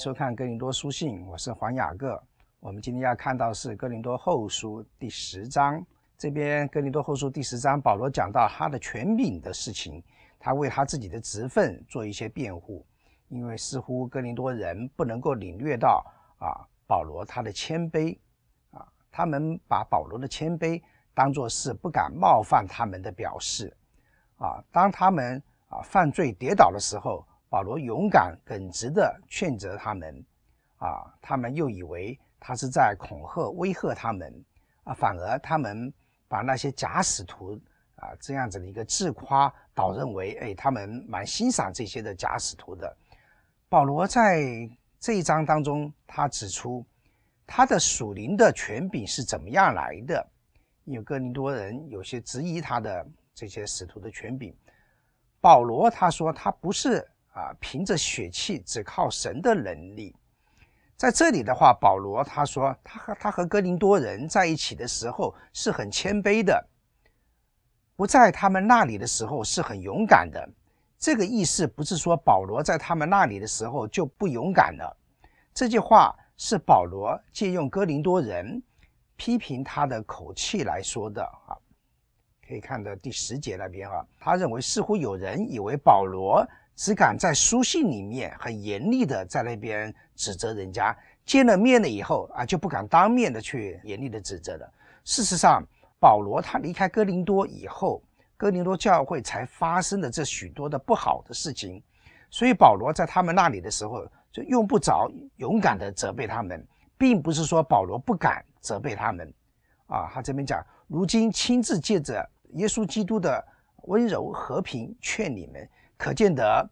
收看哥林多书信，我是黄雅各。我们今天要看到是哥林多后书第十章。这边哥林多后书第十章，保罗讲到他的权柄的事情，他为他自己的职分做一些辩护，因为似乎哥林多人不能够领略到啊保罗他的谦卑啊，他们把保罗的谦卑当作是不敢冒犯他们的表示啊。当他们啊犯罪跌倒的时候。保罗勇敢耿直地劝责他们，啊，他们又以为他是在恐吓威吓他们，啊，反而他们把那些假使徒啊这样子的一个自夸，倒认为哎，他们蛮欣赏这些的假使徒的。保罗在这一章当中，他指出他的属灵的权柄是怎么样来的，有哥林多人有些质疑他的这些使徒的权柄，保罗他说他不是。啊，凭着血气，只靠神的能力，在这里的话，保罗他说，他和他和哥林多人在一起的时候是很谦卑的，不在他们那里的时候是很勇敢的。这个意思不是说保罗在他们那里的时候就不勇敢了。这句话是保罗借用哥林多人批评他的口气来说的啊。可以看到第十节那边啊，他认为似乎有人以为保罗。只敢在书信里面很严厉的在那边指责人家，见了面了以后啊，就不敢当面的去严厉的指责了。事实上，保罗他离开哥林多以后，哥林多教会才发生了这许多的不好的事情，所以保罗在他们那里的时候就用不着勇敢的责备他们，并不是说保罗不敢责备他们，啊，他这边讲，如今亲自借着耶稣基督的温柔和平劝你们。可见得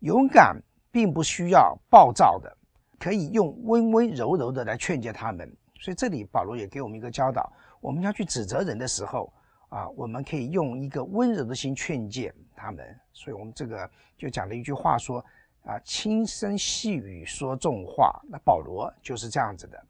勇敢并不需要暴躁的，可以用温温柔柔的来劝诫他们。所以这里保罗也给我们一个教导：我们要去指责人的时候啊，我们可以用一个温柔的心劝诫他们。所以我们这个就讲了一句话说啊：“轻声细语说重话。”那保罗就是这样子的。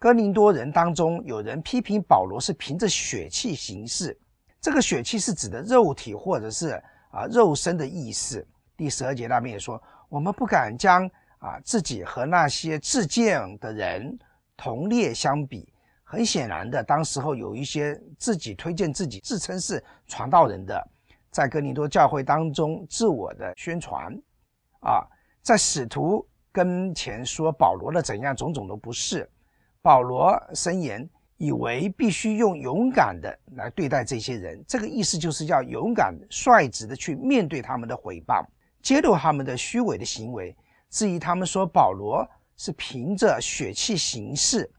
哥林多人当中有人批评保罗是凭着血气行事，这个血气是指的肉体或者是。啊，肉身的意思。第十二节那边也说，我们不敢将啊自己和那些自荐的人同列相比。很显然的，当时候有一些自己推荐自己，自称是传道人的，在哥林多教会当中自我的宣传，啊，在使徒跟前说保罗的怎样种种的不是，保罗声言。以为必须用勇敢的来对待这些人，这个意思就是要勇敢、率直的去面对他们的毁谤，揭露他们的虚伪的行为，质疑他们说保罗是凭着血气行事。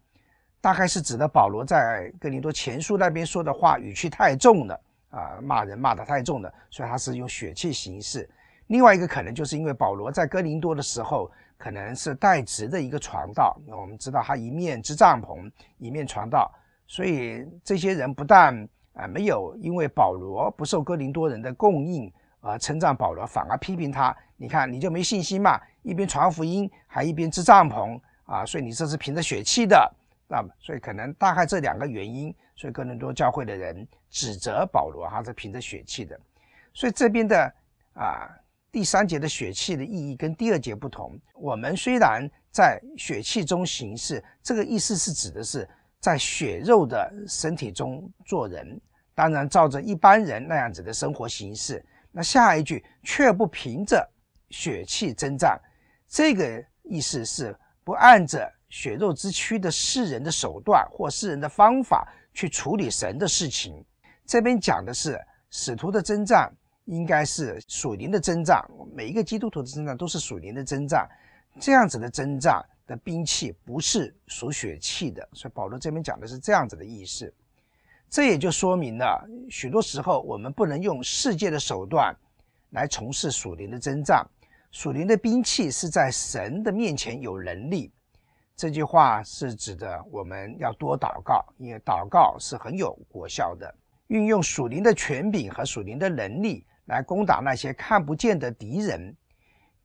大概是指的保罗在哥林多前书那边说的话语气太重了啊，骂人骂得太重了，所以他是用血气行事。另外一个可能就是因为保罗在哥林多的时候。可能是带职的一个传道。那我们知道，他一面织帐篷，一面传道，所以这些人不但啊没有，因为保罗不受哥林多人的供应而称赞保罗，反而批评他。你看，你就没信心嘛？一边传福音，还一边织帐篷啊！所以你这是凭着血气的，那所以可能大概这两个原因，所以哥林多教会的人指责保罗，他是凭着血气的。所以这边的啊。第三节的血气的意义跟第二节不同。我们虽然在血气中行事，这个意思是指的是在血肉的身体中做人，当然照着一般人那样子的生活形式。那下一句却不凭着血气征战，这个意思是不按着血肉之躯的世人的手段或世人的方法去处理神的事情。这边讲的是使徒的征战。应该是属灵的征战，每一个基督徒的征战都是属灵的征战。这样子的征战的兵器不是属血气的，所以保罗这边讲的是这样子的意思。这也就说明了，许多时候我们不能用世界的手段来从事属灵的征战。属灵的兵器是在神的面前有能力。这句话是指的我们要多祷告，因为祷告是很有果效的。运用属灵的权柄和属灵的能力。来攻打那些看不见的敌人。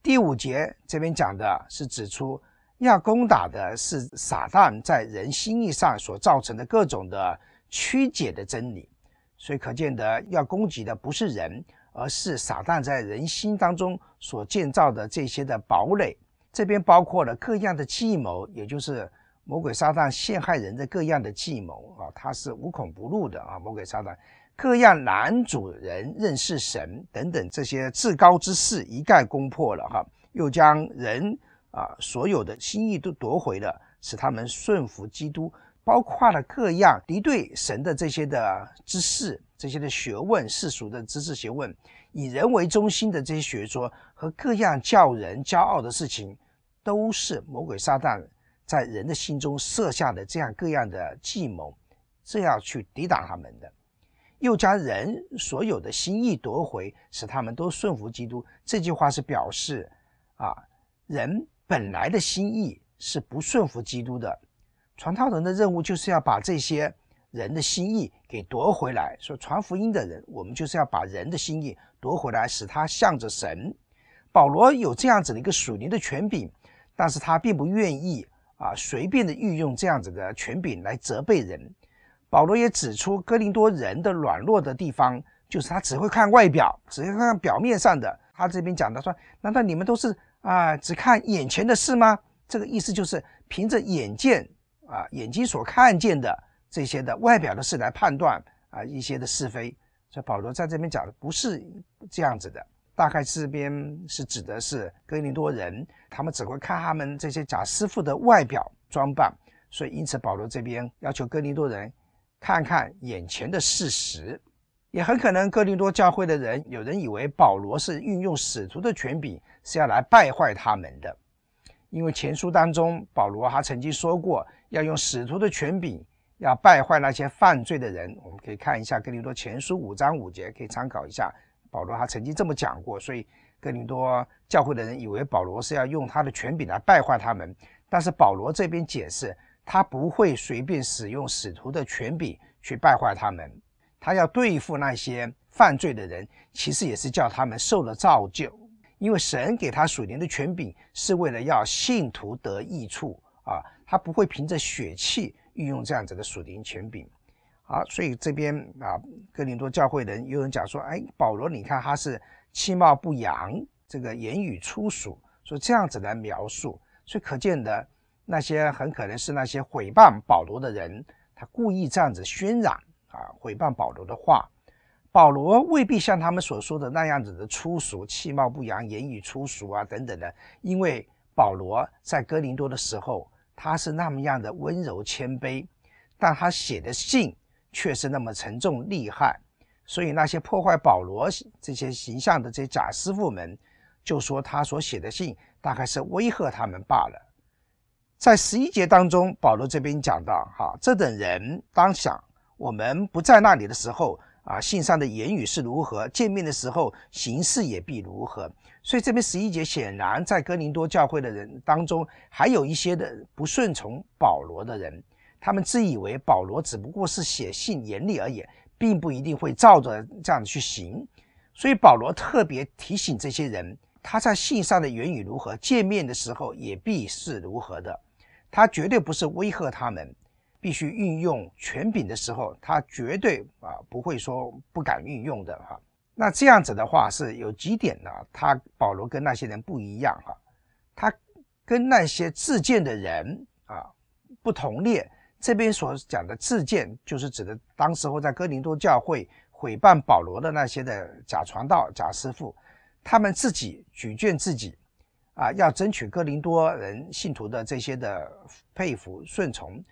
第五节这边讲的是指出要攻打的是撒旦在人心意上所造成的各种的曲解的真理，所以可见得要攻击的不是人，而是撒旦在人心当中所建造的这些的堡垒。这边包括了各样的计谋，也就是魔鬼撒旦陷害人的各样的计谋啊，它是无孔不入的啊，魔鬼撒旦。各样男主人认识神等等这些至高之事一概攻破了哈，又将人啊所有的心意都夺回了，使他们顺服基督。包括了各样敌对神的这些的之事，这些的学问、世俗的知识学问，以人为中心的这些学说和各样叫人骄傲的事情，都是魔鬼撒旦在人的心中设下的这样各样的计谋，这样去抵挡他们的。又将人所有的心意夺回，使他们都顺服基督。这句话是表示，啊，人本来的心意是不顺服基督的。传道人的任务就是要把这些人的心意给夺回来。说传福音的人，我们就是要把人的心意夺回来，使他向着神。保罗有这样子的一个属灵的权柄，但是他并不愿意啊，随便的运用这样子的权柄来责备人。保罗也指出哥林多人的软弱的地方，就是他只会看外表，只会看表面上的。他这边讲的说：“难道你们都是啊，只看眼前的事吗？”这个意思就是凭着眼见啊，眼睛所看见的这些的外表的事来判断啊一些的是非。所以保罗在这边讲的不是这样子的，大概这边是指的是哥林多人，他们只会看他们这些假师傅的外表装扮，所以因此保罗这边要求哥林多人。看看眼前的事实，也很可能哥林多教会的人有人以为保罗是运用使徒的权柄，是要来败坏他们的。因为前书当中，保罗还曾经说过要用使徒的权柄要败坏那些犯罪的人。我们可以看一下哥林多前书五章五节，可以参考一下保罗他曾经这么讲过。所以哥林多教会的人以为保罗是要用他的权柄来败坏他们，但是保罗这边解释。他不会随便使用使徒的权柄去败坏他们，他要对付那些犯罪的人，其实也是叫他们受了造就，因为神给他属灵的权柄是为了要信徒得益处啊，他不会凭着血气运用这样子的属灵权柄好，所以这边啊哥林多教会人有人讲说，哎，保罗你看他是其貌不扬，这个言语粗俗，所以这样子来描述，所以可见的。那些很可能是那些毁谤保罗的人，他故意这样子渲染啊，毁谤保罗的话。保罗未必像他们所说的那样子的粗俗、气貌不扬、言语粗俗啊等等的。因为保罗在哥林多的时候，他是那么样的温柔谦卑，但他写的信却是那么沉重厉害。所以那些破坏保罗这些形象的这些假师傅们，就说他所写的信大概是威吓他们罢了。在十一节当中，保罗这边讲到：哈，这等人当想，我们不在那里的时候啊，信上的言语是如何；见面的时候，行事也必如何。所以这边十一节显然在哥林多教会的人当中，还有一些的不顺从保罗的人，他们自以为保罗只不过是写信严厉而已，并不一定会照着这样子去行。所以保罗特别提醒这些人，他在信上的言语如何，见面的时候也必是如何的。他绝对不是威吓他们，必须运用权柄的时候，他绝对啊不会说不敢运用的哈。那这样子的话是有几点呢？他保罗跟那些人不一样哈，他跟那些自荐的人啊不同列。这边所讲的自荐，就是指的当时候在哥林多教会毁谤保罗的那些的假传道、假师傅，他们自己举荐自己。啊，要争取哥林多人信徒的这些的佩服顺从。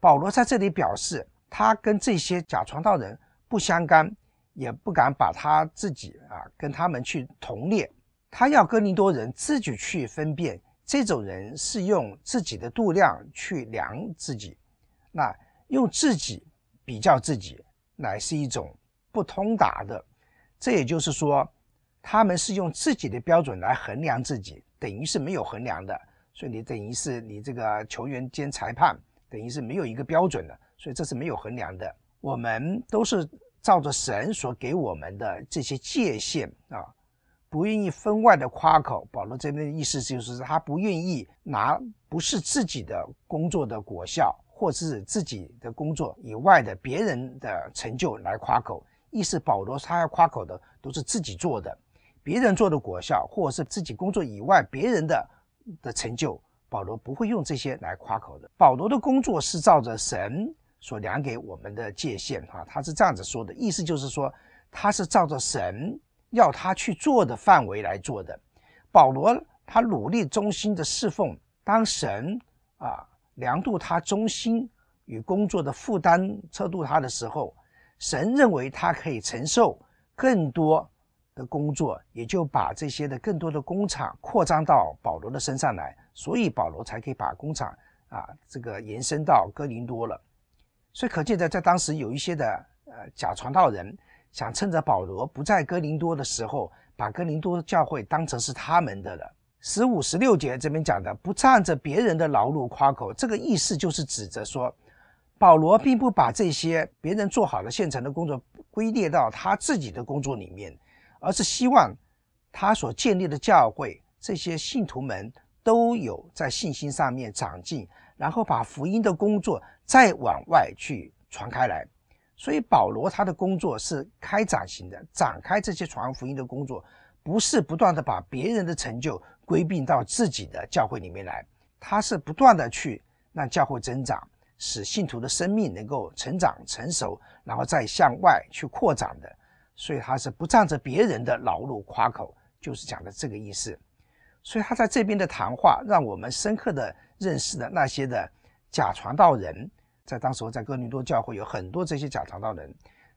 保罗在这里表示，他跟这些假传道人不相干，也不敢把他自己啊跟他们去同列。他要哥林多人自己去分辨，这种人是用自己的度量去量自己，那用自己比较自己，乃是一种不通达的。这也就是说，他们是用自己的标准来衡量自己。等于是没有衡量的，所以你等于是你这个球员兼裁判，等于是没有一个标准的，所以这是没有衡量的。我们都是照着神所给我们的这些界限啊，不愿意分外的夸口。保罗这边的意思就是他不愿意拿不是自己的工作的果效，或是自己的工作以外的别人的成就来夸口。意思保罗他要夸口的都是自己做的。别人做的果效，或者是自己工作以外别人的的成就，保罗不会用这些来夸口的。保罗的工作是照着神所量给我们的界限啊，他是这样子说的，意思就是说，他是照着神要他去做的范围来做的。保罗他努力忠心的侍奉，当神啊量度他忠心与工作的负担测度他的时候，神认为他可以承受更多。的工作也就把这些的更多的工厂扩张到保罗的身上来，所以保罗才可以把工厂啊这个延伸到哥林多了。所以可见的，在当时有一些的呃假传道人想趁着保罗不在哥林多的时候，把哥林多教会当成是他们的了。十五、十六节这边讲的不站着别人的劳碌夸口，这个意思就是指责说，保罗并不把这些别人做好的现成的工作归列到他自己的工作里面。而是希望他所建立的教会，这些信徒们都有在信心上面长进，然后把福音的工作再往外去传开来。所以保罗他的工作是开展型的，展开这些传福音的工作，不是不断的把别人的成就归并到自己的教会里面来，他是不断的去让教会增长，使信徒的生命能够成长成熟，然后再向外去扩展的。所以他是不仗着别人的劳碌夸口，就是讲的这个意思。所以他在这边的谈话，让我们深刻的认识了那些的假传道人。在当时，在哥林多教会有很多这些假传道人，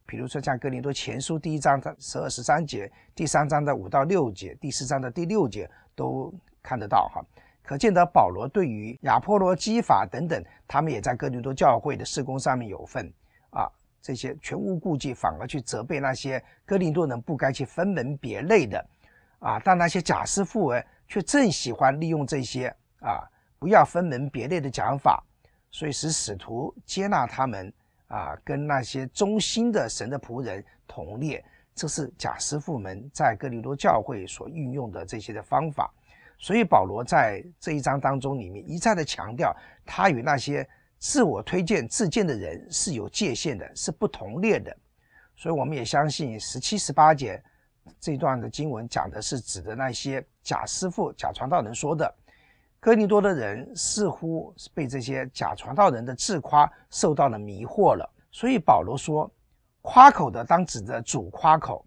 比如说像哥林多前书第一章的十二十三节，第三章的五到六节，第四章的第六节都看得到哈。可见的保罗对于亚波罗、基法等等，他们也在哥林多教会的事工上面有份啊。这些全无顾忌，反而去责备那些哥林多人不该去分门别类的，啊，但那些假师傅们却正喜欢利用这些啊，不要分门别类的讲法，所以使使徒接纳他们，啊，跟那些忠心的神的仆人同列。这是假师傅们在哥林多教会所运用的这些的方法。所以保罗在这一章当中里面一再的强调，他与那些。自我推荐、自荐的人是有界限的，是不同列的，所以我们也相信十七、十八节这段的经文讲的是指的那些假师傅、假传道人说的。哥尼多的人似乎是被这些假传道人的自夸受到了迷惑了，所以保罗说：“夸口的当指着主夸口。”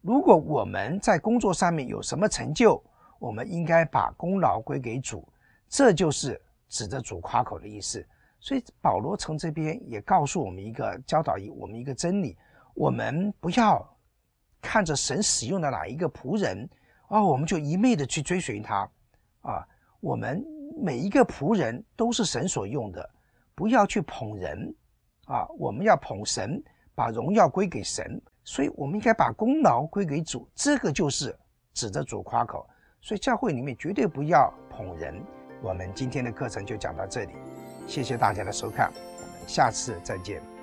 如果我们在工作上面有什么成就，我们应该把功劳归给主，这就是指着主夸口的意思。所以保罗从这边也告诉我们一个教导一我们一个真理：，我们不要看着神使用的哪一个仆人哦，我们就一昧的去追随他啊。我们每一个仆人都是神所用的，不要去捧人啊。我们要捧神，把荣耀归给神。所以，我们应该把功劳归给主，这个就是指着主夸口。所以，教会里面绝对不要捧人。我们今天的课程就讲到这里。谢谢大家的收看，我们下次再见。